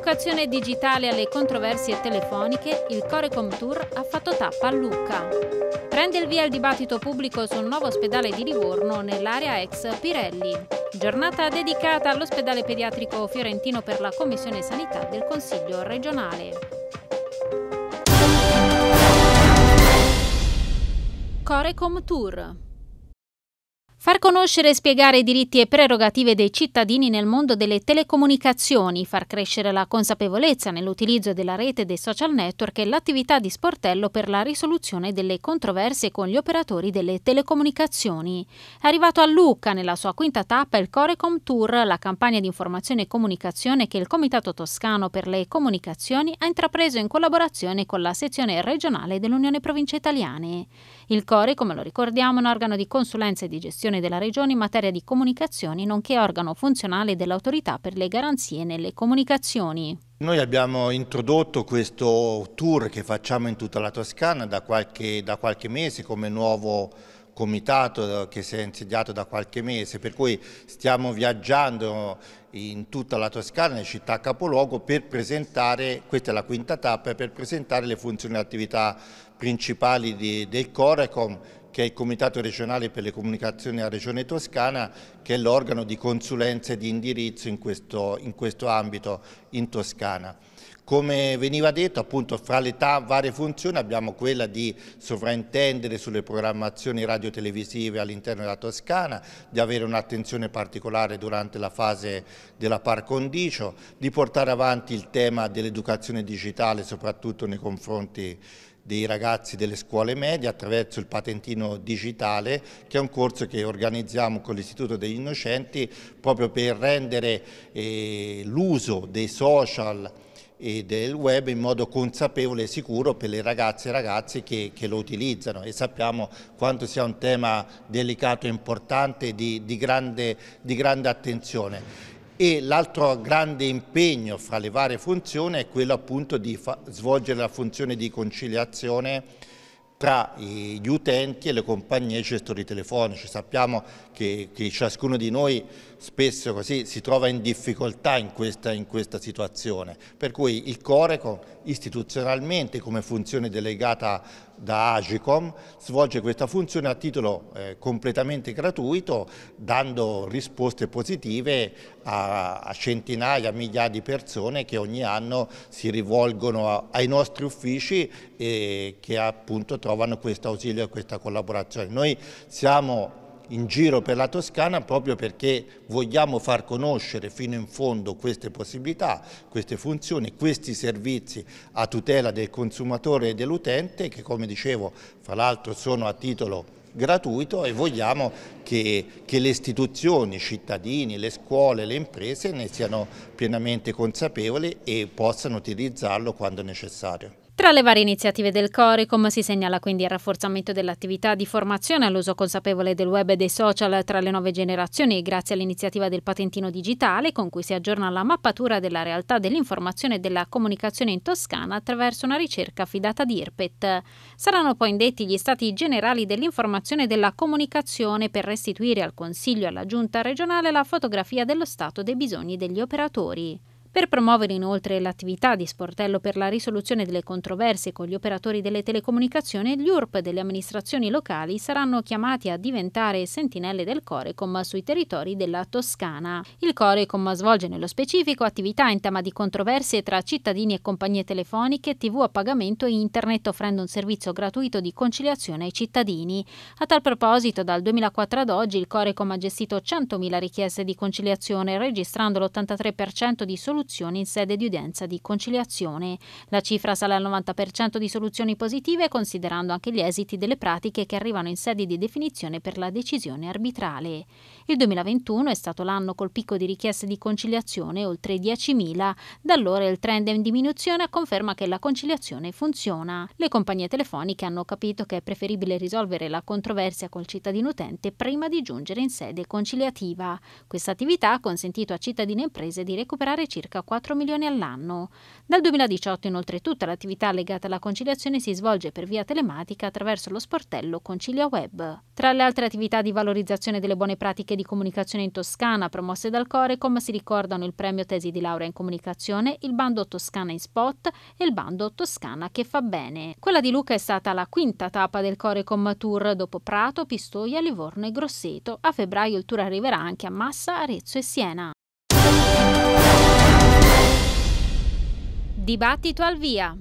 Educazione digitale alle controversie telefoniche, il Corecom Tour ha fatto tappa a Lucca. Prende il via il dibattito pubblico sul nuovo ospedale di Livorno nell'area ex Pirelli. Giornata dedicata all'ospedale pediatrico fiorentino per la Commissione Sanità del Consiglio regionale. Corecom Tour Far conoscere e spiegare i diritti e prerogative dei cittadini nel mondo delle telecomunicazioni, far crescere la consapevolezza nell'utilizzo della rete e dei social network e l'attività di sportello per la risoluzione delle controversie con gli operatori delle telecomunicazioni. È arrivato a Lucca nella sua quinta tappa il Corecom Tour, la campagna di informazione e comunicazione che il Comitato Toscano per le Comunicazioni ha intrapreso in collaborazione con la sezione regionale dell'Unione Province Italiane. Il Core, lo ricordiamo, è un organo di consulenza e di gestione Commissione della Regione in materia di comunicazioni, nonché organo funzionale dell'Autorità per le garanzie nelle comunicazioni. Noi abbiamo introdotto questo tour che facciamo in tutta la Toscana da qualche, da qualche mese come nuovo comitato che si è insediato da qualche mese, per cui stiamo viaggiando in tutta la Toscana, in città capoluogo, per presentare, questa è la quinta tappa, per presentare le funzioni e attività principali di, del Corecom che è il Comitato regionale per le comunicazioni della Regione Toscana, che è l'organo di consulenza e di indirizzo in questo, in questo ambito in Toscana. Come veniva detto, appunto, fra le varie funzioni abbiamo quella di sovraintendere sulle programmazioni radiotelevisive all'interno della Toscana, di avere un'attenzione particolare durante la fase della par condicio, di portare avanti il tema dell'educazione digitale soprattutto nei confronti dei ragazzi delle scuole medie attraverso il patentino digitale che è un corso che organizziamo con l'Istituto degli Innocenti proprio per rendere eh, l'uso dei social e del web in modo consapevole e sicuro per le ragazze e ragazzi che, che lo utilizzano e sappiamo quanto sia un tema delicato e importante di, di, grande, di grande attenzione e l'altro grande impegno fra le varie funzioni è quello appunto di svolgere la funzione di conciliazione tra gli utenti e le compagnie gestori telefonici. Sappiamo che, che ciascuno di noi spesso così si trova in difficoltà in questa, in questa situazione, per cui il Coreco istituzionalmente come funzione delegata da Agicom, svolge questa funzione a titolo eh, completamente gratuito, dando risposte positive a, a, centinaia, migliaia di persone che ogni anno si rivolgono a, ai nostri uffici e che appunto trovano questo ausilio e questa collaborazione. Noi siamo in giro per la Toscana proprio perché vogliamo far conoscere fino in fondo queste possibilità, queste funzioni, questi servizi a tutela del consumatore e dell'utente che come dicevo fra l'altro sono a titolo gratuito e vogliamo che, che, le istituzioni, i cittadini, le scuole, le imprese ne siano pienamente consapevoli e possano utilizzarlo quando necessario. Tra le varie iniziative del Coricom si segnala quindi il rafforzamento dell'attività di formazione all'uso consapevole del web e dei social tra le nuove generazioni grazie all'iniziativa del patentino digitale con cui si aggiorna la mappatura della realtà dell'informazione e della comunicazione in Toscana attraverso una ricerca affidata di IRPET. Saranno poi indetti gli stati generali dell'informazione e della comunicazione per restituire al Consiglio e alla Giunta regionale la fotografia dello stato dei bisogni degli operatori. Per promuovere inoltre l'attività di sportello per la risoluzione delle controversie con gli operatori delle telecomunicazioni, gli URP delle amministrazioni locali saranno chiamati a diventare sentinelle del Corecom sui territori della Toscana. Il Corecom svolge nello specifico attività in tema di controversie tra cittadini e compagnie telefoniche, tv a pagamento e internet offrendo un servizio gratuito di conciliazione ai cittadini. A tal proposito, dal 2004 ad oggi il Corecom ha gestito 100.000 richieste di conciliazione, registrando l'83% di soluzioni risoluzioni in sede di udienza di conciliazione. La cifra sale al 90% di soluzioni positive considerando anche gli esiti delle pratiche che arrivano in sede di definizione per la decisione arbitrale. Il 2021 è stato l'anno col picco di richieste di conciliazione, oltre 10.000. Da allora il trend è in diminuzione conferma che la conciliazione funziona. Le compagnie telefoniche hanno capito che è preferibile risolvere la controversia col cittadino utente prima di giungere in sede conciliativa. Questa attività ha consentito a cittadini e imprese di recuperare circa 4 milioni all'anno. Dal 2018 inoltre tutta l'attività legata alla conciliazione si svolge per via telematica attraverso lo sportello Concilia Web. Tra le altre attività di valorizzazione delle buone pratiche di comunicazione in Toscana promosse dal Corecom si ricordano il premio tesi di laurea in comunicazione, il bando Toscana in spot e il bando Toscana che fa bene. Quella di Luca è stata la quinta tappa del Corecom Tour dopo Prato, Pistoia, Livorno e Grosseto. A febbraio il tour arriverà anche a Massa, Arezzo e Siena. Dibattito al via.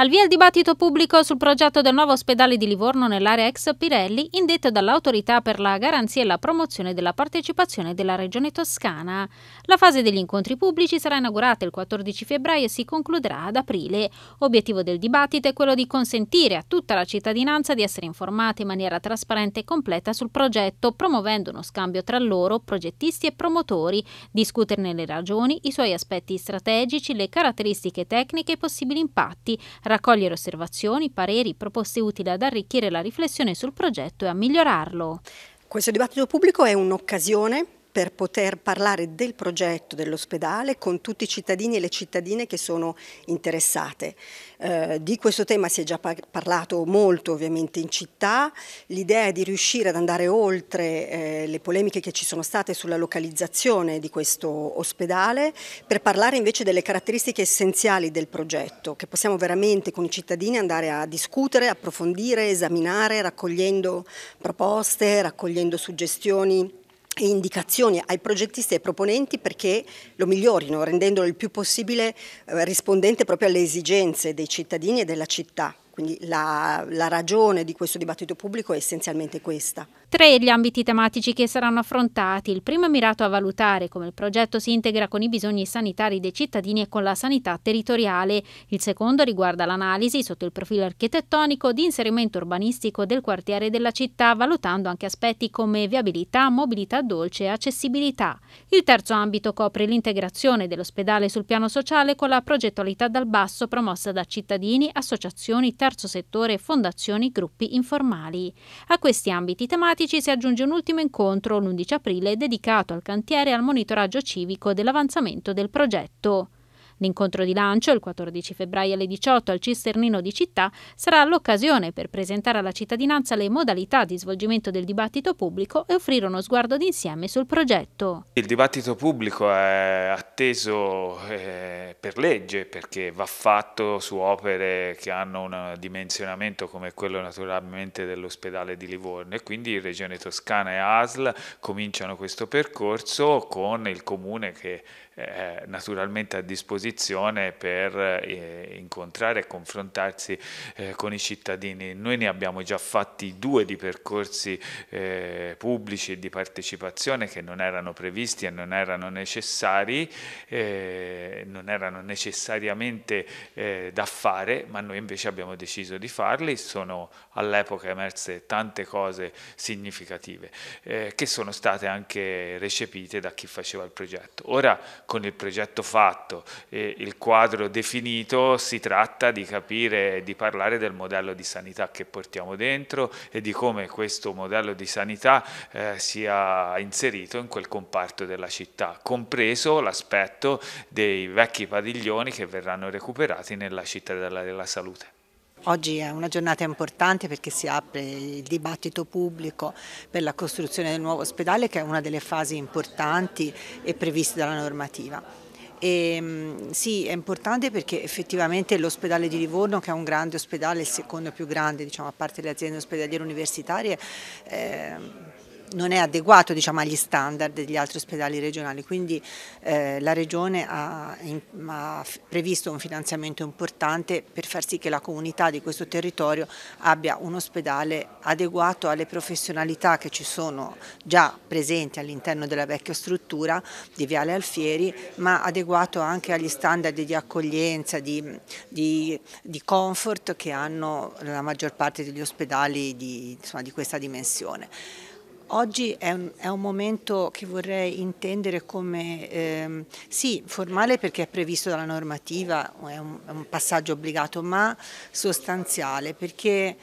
Al via il dibattito pubblico sul progetto del nuovo ospedale di Livorno nell'area ex Pirelli, indetto dall'autorità per la garanzia e la promozione della partecipazione della Regione Toscana. La fase degli incontri pubblici sarà inaugurata il 14 febbraio e si concluderà ad aprile. Obiettivo del dibattito è quello di consentire a tutta la cittadinanza di essere informata in maniera trasparente e completa sul progetto, promuovendo uno scambio tra loro, progettisti e promotori, discuterne le ragioni, i suoi aspetti strategici, le caratteristiche tecniche e possibili impatti, raccogliere osservazioni, pareri, proposte utili ad arricchire la riflessione sul progetto e a migliorarlo. Questo dibattito pubblico è un'occasione per poter parlare del progetto dell'ospedale con tutti i cittadini e le cittadine che sono interessate. Eh, di questo tema si è già parlato molto ovviamente in città, l'idea è di riuscire ad andare oltre eh, le polemiche che ci sono state sulla localizzazione di questo ospedale per parlare invece delle caratteristiche essenziali del progetto che possiamo veramente con i cittadini andare a discutere, approfondire, esaminare, raccogliendo proposte, raccogliendo suggestioni e indicazioni ai progettisti e ai proponenti perché lo migliorino, rendendolo il più possibile eh, rispondente proprio alle esigenze dei cittadini e della città. Quindi la, la ragione di questo dibattito pubblico è essenzialmente questa. Tre gli ambiti tematici che saranno affrontati. Il primo è mirato a valutare come il progetto si integra con i bisogni sanitari dei cittadini e con la sanità territoriale. Il secondo riguarda l'analisi sotto il profilo architettonico di inserimento urbanistico del quartiere della città, valutando anche aspetti come viabilità, mobilità dolce e accessibilità. Il terzo ambito copre l'integrazione dell'ospedale sul piano sociale con la progettualità dal basso promossa da cittadini, associazioni, terzo settore, fondazioni, gruppi informali. A questi ambiti tematici diplomatici si aggiunge un ultimo incontro l'11 aprile dedicato al cantiere e al monitoraggio civico dell'avanzamento del progetto. L'incontro di lancio, il 14 febbraio alle 18 al Cisternino di Città, sarà l'occasione per presentare alla cittadinanza le modalità di svolgimento del dibattito pubblico e offrire uno sguardo d'insieme sul progetto. Il dibattito pubblico è atteso eh, per legge perché va fatto su opere che hanno un dimensionamento come quello naturalmente dell'ospedale di Livorno e quindi Regione Toscana e ASL cominciano questo percorso con il comune che eh, naturalmente a disposizione per eh, incontrare e confrontarsi eh, con i cittadini. Noi ne abbiamo già fatti due di percorsi eh, pubblici e di partecipazione che non erano previsti e non erano necessari, eh, non erano necessariamente da fare, ma noi invece abbiamo deciso di farli. Sono all'epoca emerse tante cose significative che sono state anche recepite da chi faceva il progetto. Ora con il progetto fatto e il quadro definito, si tratta di capire, di parlare del modello di sanità che portiamo dentro e di come questo modello di sanità eh, sia inserito in quel comparto della città, compreso l'aspetto dei vecchi padiglioni che verranno recuperati nella città della, della salute. Oggi è una giornata importante perché si apre il dibattito pubblico per la costruzione del nuovo ospedale che è una delle fasi importanti e previste dalla normativa. E, ehm, sì, è importante perché effettivamente l'ospedale di Livorno, che è un grande ospedale, il secondo più grande, diciamo, a parte le aziende ospedaliere universitarie, eh, non è adeguato diciamo, agli standard degli altri ospedali regionali, quindi eh, la Regione ha, in, ha, previsto un finanziamento importante per far sì che la comunità di questo territorio abbia un ospedale adeguato alle professionalità che ci sono già presenti all'interno della vecchia struttura di Viale Alfieri, ma adeguato anche agli standard di accoglienza, di, di, di comfort che hanno la maggior parte degli ospedali di, insomma, di questa dimensione. Oggi è un, è un, momento che vorrei intendere come, ehm, sì, formale perché è previsto dalla normativa, è un, è un passaggio obbligato, ma sostanziale perché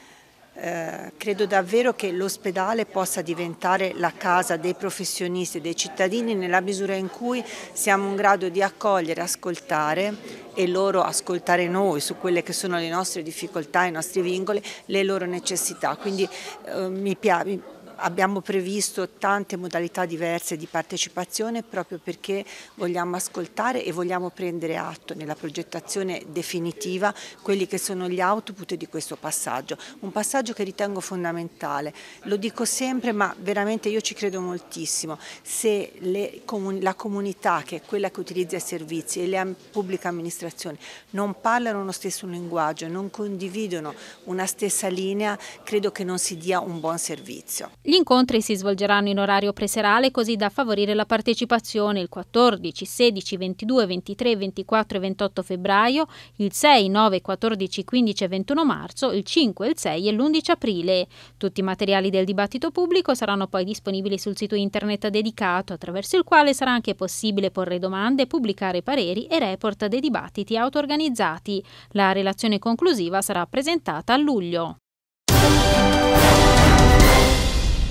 eh, credo davvero che l'ospedale possa diventare la casa dei professionisti e dei cittadini nella misura in cui siamo in grado di accogliere, ascoltare e loro ascoltare noi su quelle che sono le nostre difficoltà, i nostri vincoli, le loro necessità. Quindi eh, mi piace abbiamo previsto tante modalità diverse di partecipazione proprio perché vogliamo ascoltare e vogliamo prendere atto nella progettazione definitiva quelli che sono gli output di questo passaggio, un passaggio che ritengo fondamentale, lo dico sempre ma veramente io ci credo moltissimo, se le, la comunità che è quella che utilizza i servizi e le pubbliche amministrazioni non parlano lo stesso linguaggio, non condividono una stessa linea, credo che non si dia un buon servizio. Gli incontri si svolgeranno in orario preserale così da favorire la partecipazione il 14, 16, 22, 23, 24 e 28 febbraio, il 6, 9, 14, 15 e 21 marzo, il 5, il 6 e l'11 aprile. Tutti i materiali del dibattito pubblico saranno poi disponibili sul sito internet dedicato, attraverso il quale sarà anche possibile porre domande, pubblicare pareri e report dei dibattiti auto-organizzati. La relazione conclusiva sarà presentata a luglio.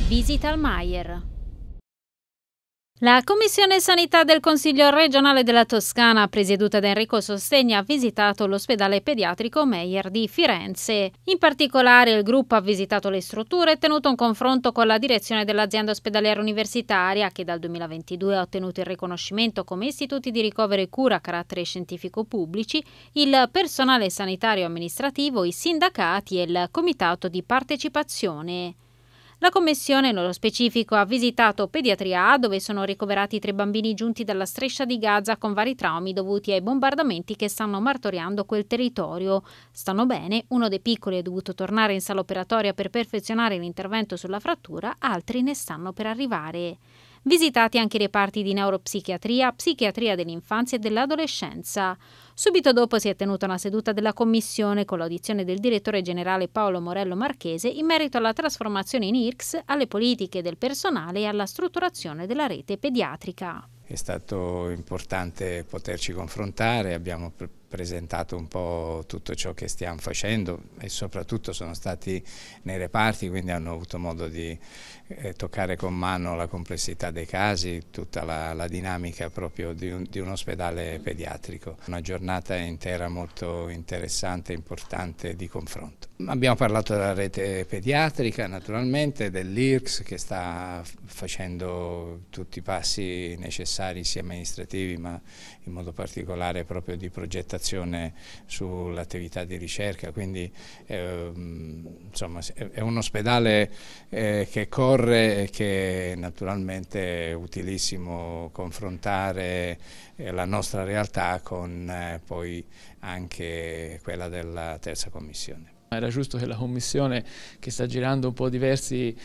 Visita al Maier. La Commissione Sanità del Consiglio regionale della Toscana, presieduta da Enrico Sostegni, ha visitato l'ospedale pediatrico Meyer di Firenze. In particolare il gruppo ha visitato le strutture e tenuto un confronto con la direzione dell'azienda ospedaliera universitaria, che dal 2022 ha ottenuto il riconoscimento come istituti di ricovero e cura a carattere scientifico pubblici, il personale sanitario amministrativo, i sindacati e il comitato di partecipazione. La commissione, nello specifico, ha visitato Pediatria A, dove sono ricoverati tre bambini giunti dalla striscia di Gaza con vari traumi dovuti ai bombardamenti che stanno martoriando quel territorio. Stanno bene, uno dei piccoli è dovuto tornare in sala operatoria per perfezionare l'intervento sulla frattura, altri ne stanno per arrivare. Visitati anche i reparti di neuropsichiatria, psichiatria dell'infanzia e dell'adolescenza. Subito dopo si è tenuta una seduta della commissione con l'audizione del direttore generale Paolo Morello Marchese in merito alla trasformazione in IRCS, alle politiche del personale e alla strutturazione della rete pediatrica. È stato importante poterci confrontare, abbiamo presentato un po' tutto ciò che stiamo facendo e soprattutto sono stati nei reparti, quindi hanno avuto modo di eh, toccare con mano la complessità dei casi, tutta la, la dinamica proprio di un, di un, ospedale pediatrico. Una giornata intera molto interessante e importante di confronto. Abbiamo parlato della rete pediatrica naturalmente, dell'IRCS che sta facendo tutti i passi necessari sia amministrativi ma in modo particolare proprio di progettazione collaborazione sull'attività di ricerca, quindi ehm, insomma, è un ospedale eh, che corre e che naturalmente è utilissimo confrontare eh, la nostra realtà con eh, poi anche quella della terza commissione. Era giusto che la Commissione, che sta girando un po' diverse eh,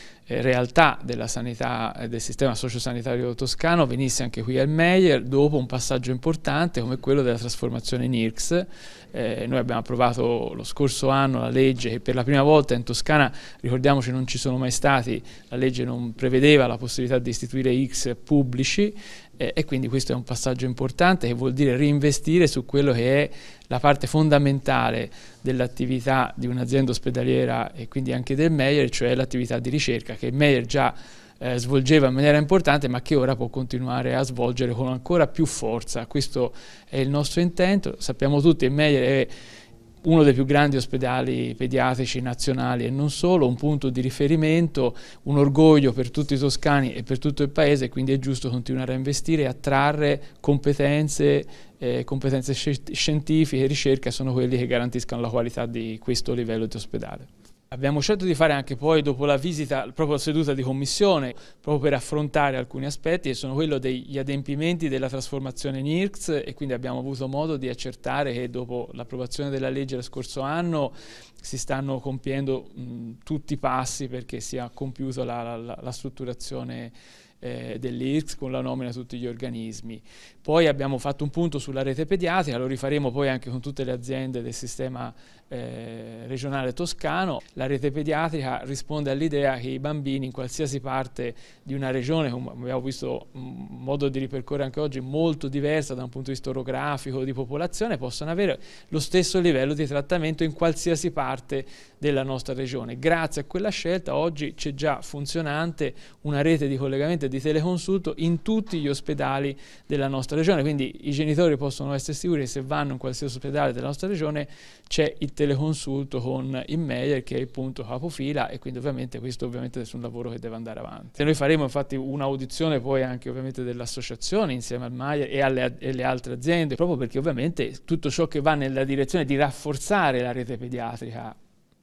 realtà della sanità, e eh, del sistema sociosanitario toscano, venisse anche qui al Meyer dopo un passaggio importante come quello della trasformazione in IRCS. Eh, noi abbiamo approvato lo scorso anno la legge che per la prima volta in Toscana, ricordiamoci non ci sono mai stati, la legge non prevedeva la possibilità di istituire IRCS pubblici eh, e quindi questo è un passaggio importante che vuol dire reinvestire su quello che è la parte fondamentale dell'attività di un'azienda ospedaliera e quindi anche del Meyer, cioè l'attività di ricerca che Meyer già eh, svolgeva in maniera importante ma che ora può continuare a svolgere con ancora più forza. Questo è il nostro intento, sappiamo tutti che Meyer è uno dei più grandi ospedali pediatrici nazionali e non solo, un punto di riferimento, un orgoglio per tutti i toscani e per tutto il paese, quindi è giusto continuare a investire e attrarre competenze, eh, competenze scientifiche, ricerca, sono quelli che garantiscono la qualità di questo livello di ospedale. Abbiamo scelto di fare anche poi dopo la visita, proprio seduta di commissione, proprio per affrontare alcuni aspetti e sono quello degli adempimenti della trasformazione in IRCS e quindi abbiamo avuto modo di accertare che dopo l'approvazione della legge lo scorso anno si stanno compiendo mh, tutti i passi perché sia compiuta la, la, la strutturazione eh, dell'IRCS con la nomina di tutti gli organismi. Poi abbiamo fatto un punto sulla rete pediatrica, lo rifaremo poi anche con tutte le aziende del sistema eh, regionale toscano, la rete pediatrica risponde all'idea che i bambini in qualsiasi parte di una regione, come abbiamo visto modo di ripercorrere anche oggi, molto diversa da un punto di vista orografico, di popolazione, possano avere lo stesso livello di trattamento in qualsiasi parte della nostra regione. Grazie a quella scelta oggi c'è già funzionante una rete di collegamento e di teleconsulto in tutti gli ospedali della nostra regione, quindi i genitori possono essere sicuri che se vanno in qualsiasi ospedale della nostra regione c'è il teleconsulto con il Meyer che è il punto capofila e quindi ovviamente questo ovviamente è un lavoro che deve andare avanti. E noi faremo infatti un'audizione poi anche ovviamente dell'associazione insieme al Meyer e alle e le altre aziende, proprio perché ovviamente tutto ciò che va nella direzione di rafforzare la rete pediatrica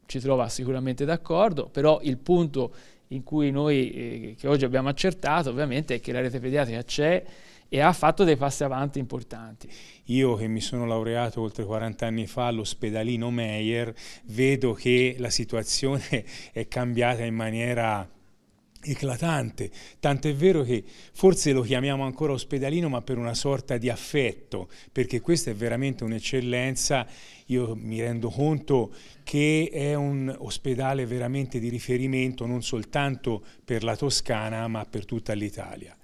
ci trova sicuramente d'accordo, però il punto in cui noi eh, che oggi abbiamo accertato ovviamente è che la rete pediatrica c'è, e ha fatto dei passi avanti importanti. Io che mi sono laureato oltre 40 anni fa all'ospedalino Meyer, vedo che la situazione è cambiata in maniera eclatante, tant'è vero che forse lo chiamiamo ancora ospedalino ma per una sorta di affetto, perché questa è veramente un'eccellenza, io mi rendo conto che è un ospedale veramente di riferimento non soltanto per la Toscana ma per tutta l'Italia.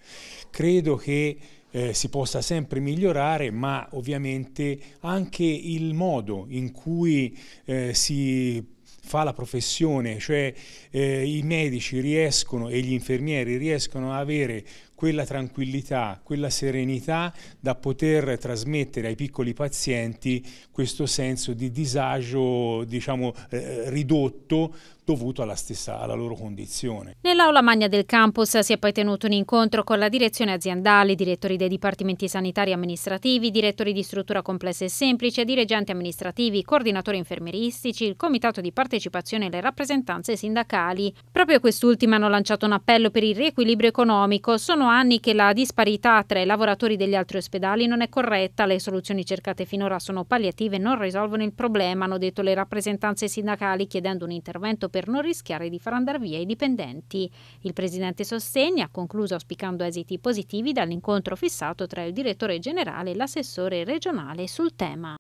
Credo che eh, si possa sempre migliorare, ma ovviamente anche il modo in cui eh, si fa la professione, cioè eh, i medici riescono e gli infermieri riescono a avere quella tranquillità, quella serenità da poter trasmettere ai piccoli pazienti questo senso di disagio diciamo eh, ridotto dovuto alla, stessa, alla loro condizione. Nell'aula magna del campus si è poi tenuto un incontro con la direzione aziendale, direttori dei dipartimenti sanitari e amministrativi, direttori di struttura complessa e semplice, dirigenti amministrativi, coordinatori infermieristici, il comitato di partecipazione e le rappresentanze sindacali. Proprio quest'ultima hanno lanciato un appello per il riequilibrio economico. Sono anni che la disparità tra i lavoratori degli altri ospedali non è corretta, le soluzioni cercate finora sono palliative e non risolvono il problema, hanno detto le rappresentanze sindacali chiedendo un intervento per non rischiare di far andare via i dipendenti. Il presidente Sostegni ha concluso auspicando esiti positivi dall'incontro fissato tra il direttore generale e l'assessore regionale sul tema.